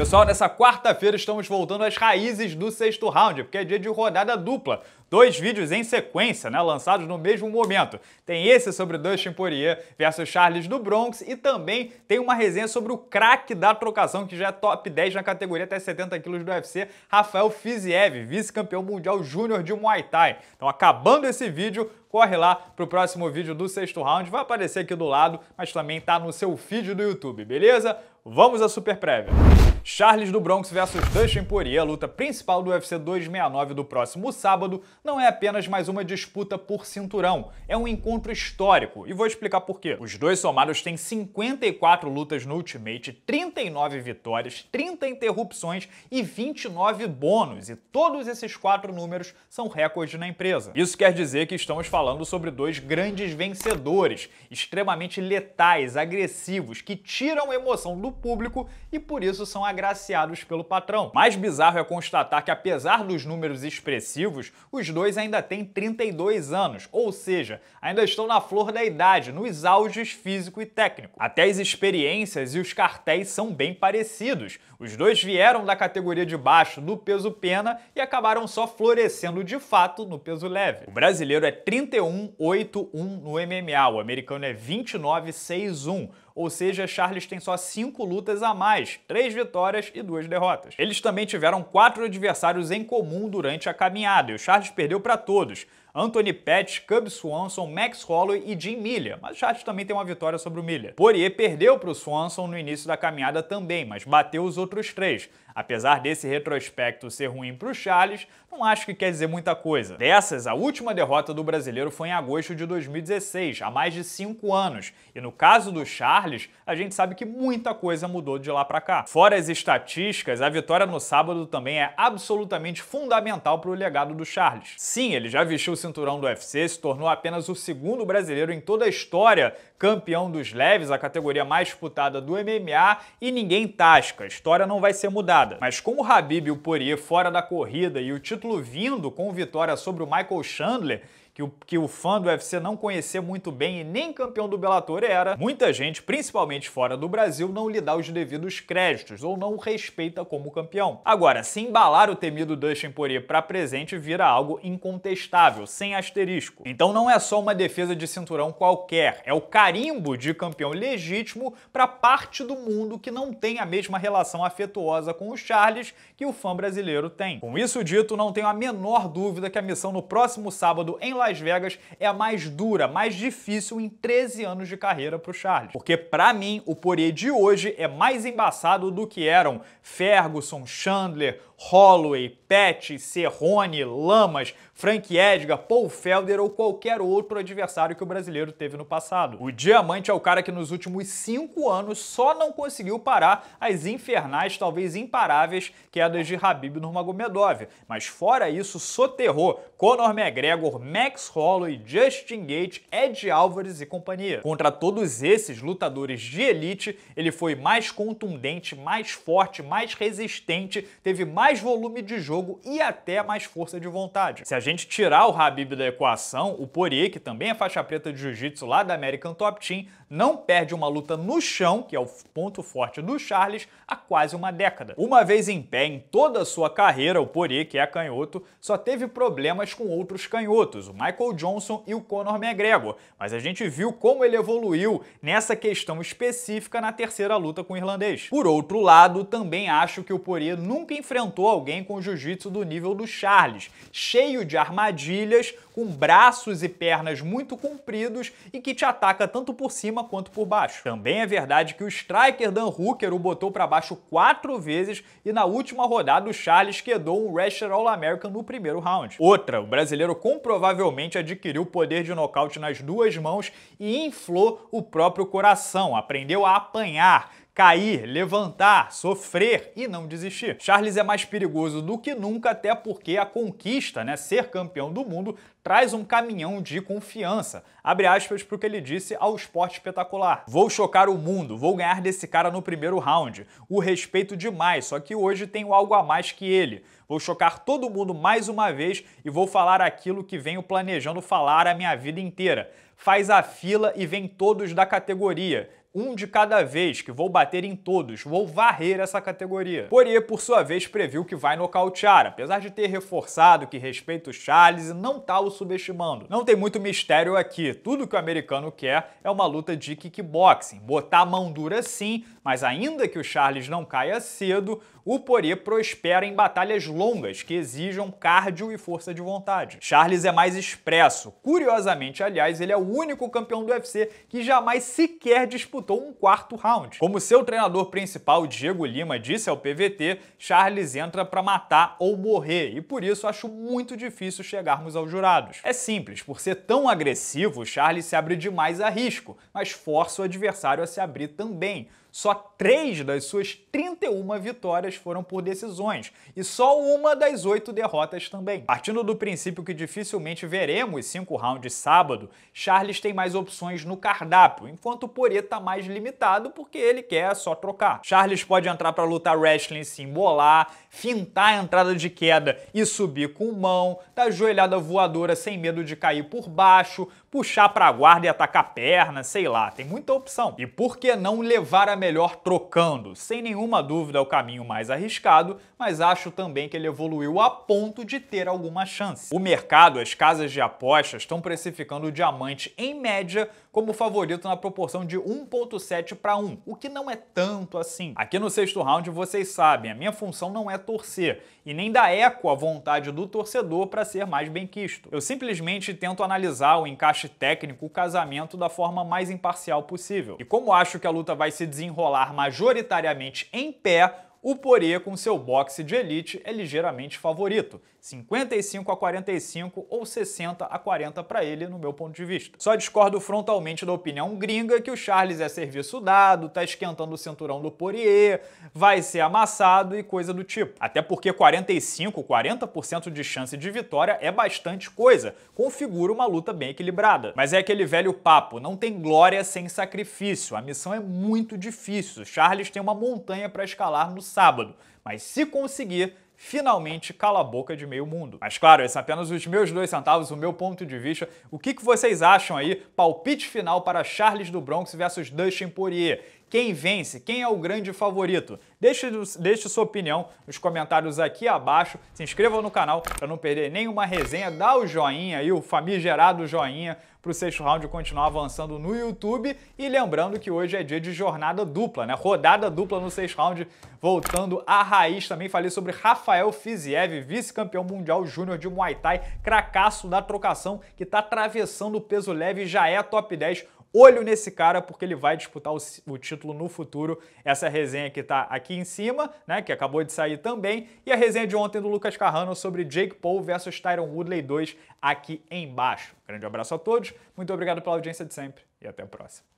Pessoal, nessa quarta-feira estamos voltando às raízes do sexto round, porque é dia de rodada dupla dois vídeos em sequência, né, lançados no mesmo momento. Tem esse sobre Dustin Poirier versus Charles do Bronx e também tem uma resenha sobre o craque da trocação, que já é top 10 na categoria até 70 quilos do UFC, Rafael Fiziev, vice-campeão mundial júnior de Muay Thai. Então, acabando esse vídeo, corre lá pro próximo vídeo do sexto round, vai aparecer aqui do lado, mas também tá no seu feed do YouTube, beleza? Vamos à super prévia. Charles do Bronx versus Dustin Poirier, a luta principal do UFC 269 do próximo sábado, não é apenas mais uma disputa por cinturão, é um encontro histórico e vou explicar por quê. Os dois somados têm 54 lutas no Ultimate, 39 vitórias, 30 interrupções e 29 bônus, e todos esses quatro números são recordes na empresa. Isso quer dizer que estamos falando sobre dois grandes vencedores, extremamente letais, agressivos, que tiram a emoção do público e por isso são agraciados pelo patrão. Mais bizarro é constatar que apesar dos números expressivos, os dois ainda têm 32 anos, ou seja, ainda estão na flor da idade, nos auges físico e técnico. Até as experiências e os cartéis são bem parecidos. Os dois vieram da categoria de baixo do peso pena e acabaram só florescendo de fato no peso leve. O brasileiro é 31,81 no MMA, o americano é 29,61 ou seja, Charles tem só cinco lutas a mais, três vitórias e duas derrotas. Eles também tiveram quatro adversários em comum durante a caminhada, e o Charles perdeu para todos, Anthony Pettis, Cub Swanson, Max Holloway e Jim Miller, mas o Chat também tem uma vitória sobre o Miller. Poirier perdeu para o Swanson no início da caminhada também, mas bateu os outros três. Apesar desse retrospecto ser ruim para o Charles, não acho que quer dizer muita coisa. Dessas, a última derrota do brasileiro foi em agosto de 2016, há mais de cinco anos, e no caso do Charles, a gente sabe que muita coisa mudou de lá para cá. Fora as estatísticas, a vitória no sábado também é absolutamente fundamental para o legado do Charles. Sim, ele já vestiu cinturão do UFC, se tornou apenas o segundo brasileiro em toda a história campeão dos leves, a categoria mais disputada do MMA, e ninguém tasca. A história não vai ser mudada. Mas com o Habib e o Poirier fora da corrida e o título vindo com vitória sobre o Michael Chandler, que o, que o fã do UFC não conhecia muito bem e nem campeão do Bellator era, muita gente, principalmente fora do Brasil, não lhe dá os devidos créditos ou não o respeita como campeão. Agora, se embalar o temido Dustin Poirier para presente vira algo incontestável, sem asterisco. Então não é só uma defesa de cinturão qualquer, é o carimbo de campeão legítimo para parte do mundo que não tem a mesma relação afetuosa com o Charles que o fã brasileiro tem. Com isso dito, não tenho a menor dúvida que a missão no próximo sábado em Las Las Vegas é a mais dura, mais difícil em 13 anos de carreira para o Charles. Porque, para mim, o Poirier de hoje é mais embaçado do que eram Ferguson, Chandler, Holloway, Pet, Cerrone, Lamas, Frank Edgar, Paul Felder ou qualquer outro adversário que o brasileiro teve no passado. O Diamante é o cara que nos últimos cinco anos só não conseguiu parar as infernais, talvez imparáveis, quedas de Habib Nurmagomedov. Mas fora isso, soterrou Conor McGregor, Max Holloway, Justin Gate, Ed Álvares e companhia. Contra todos esses lutadores de elite, ele foi mais contundente, mais forte, mais resistente, teve mais mais volume de jogo e até mais força de vontade. Se a gente tirar o Habib da equação, o Poirier, que também é faixa preta de jiu-jitsu lá da American Top Team, não perde uma luta no chão, que é o ponto forte do Charles, há quase uma década. Uma vez em pé, em toda a sua carreira, o Poirier, que é canhoto, só teve problemas com outros canhotos, o Michael Johnson e o Conor McGregor, mas a gente viu como ele evoluiu nessa questão específica na terceira luta com o irlandês. Por outro lado, também acho que o Poirier nunca enfrentou alguém com jiu-jitsu do nível do Charles, cheio de armadilhas, com braços e pernas muito compridos e que te ataca tanto por cima quanto por baixo. Também é verdade que o striker Dan Hooker o botou para baixo quatro vezes e na última rodada o Charles quedou um wrestler All-American no primeiro round. Outra, o brasileiro comprovavelmente adquiriu o poder de nocaute nas duas mãos e inflou o próprio coração, aprendeu a apanhar, cair, levantar, sofrer e não desistir. Charles é mais perigoso do que nunca, até porque a conquista, né, ser campeão do mundo, traz um caminhão de confiança. Abre aspas para o que ele disse ao esporte espetacular. Vou chocar o mundo, vou ganhar desse cara no primeiro round. O respeito demais, só que hoje tenho algo a mais que ele. Vou chocar todo mundo mais uma vez e vou falar aquilo que venho planejando falar a minha vida inteira. Faz a fila e vem todos da categoria um de cada vez, que vou bater em todos, vou varrer essa categoria. Poirier, por sua vez, previu que vai nocautear, apesar de ter reforçado que respeita o Charles e não tá o subestimando. Não tem muito mistério aqui, tudo que o americano quer é uma luta de kickboxing, botar a mão dura sim, mas ainda que o Charles não caia cedo, o Poirier prospera em batalhas longas que exijam cardio e força de vontade. Charles é mais expresso. Curiosamente, aliás, ele é o único campeão do UFC que jamais sequer disputou um quarto round. Como seu treinador principal, Diego Lima, disse ao PVT, Charles entra para matar ou morrer e por isso acho muito difícil chegarmos aos jurados. É simples, por ser tão agressivo, Charles se abre demais a risco, mas força o adversário a se abrir também só três das suas 31 vitórias foram por decisões e só uma das oito derrotas também. Partindo do princípio que dificilmente veremos cinco rounds sábado, Charles tem mais opções no cardápio, enquanto Poirier tá mais limitado porque ele quer só trocar. Charles pode entrar para lutar wrestling, se embolar, fintar a entrada de queda e subir com mão, dar joelhada voadora sem medo de cair por baixo, puxar para guarda e atacar perna, sei lá, tem muita opção. E por que não levar a melhor trocando. Sem nenhuma dúvida é o caminho mais arriscado, mas acho também que ele evoluiu a ponto de ter alguma chance. O mercado, as casas de apostas estão precificando o diamante em média como favorito na proporção de 1.7 para 1, o que não é tanto assim. Aqui no sexto round vocês sabem, a minha função não é torcer e nem dar eco à vontade do torcedor para ser mais bem quisto. Eu simplesmente tento analisar o encaixe técnico, o casamento da forma mais imparcial possível. E como acho que a luta vai se desenvolver enrolar majoritariamente em pé o Poirier, com seu boxe de elite, é ligeiramente favorito, 55 a 45 ou 60 a 40 para ele, no meu ponto de vista. Só discordo frontalmente da opinião gringa que o Charles é serviço dado, tá esquentando o cinturão do Poirier, vai ser amassado e coisa do tipo. Até porque 45, 40% de chance de vitória é bastante coisa, configura uma luta bem equilibrada. Mas é aquele velho papo, não tem glória sem sacrifício, a missão é muito difícil, Charles tem uma montanha para escalar no sábado, mas se conseguir, finalmente cala a boca de meio mundo. Mas claro, esses são é apenas os meus dois centavos, o meu ponto de vista. O que, que vocês acham aí? Palpite final para Charles do Bronx versus Dustin Poirier. Quem vence? Quem é o grande favorito? Deixe, deixe sua opinião nos comentários aqui abaixo. Se inscreva no canal para não perder nenhuma resenha. Dá o joinha aí, o famigerado joinha para o sexto round continuar avançando no YouTube. E lembrando que hoje é dia de jornada dupla, né? Rodada dupla no sexto round, voltando à raiz. Também falei sobre Rafael Fiziev, vice-campeão mundial júnior de Muay Thai, cracaço da trocação, que está atravessando o peso leve e já é top 10 olho nesse cara porque ele vai disputar o, o título no futuro. Essa resenha que está aqui em cima, né, que acabou de sair também, e a resenha de ontem do Lucas Carrano sobre Jake Paul versus Tyron Woodley 2 aqui embaixo. Grande abraço a todos, muito obrigado pela audiência de sempre e até a próxima.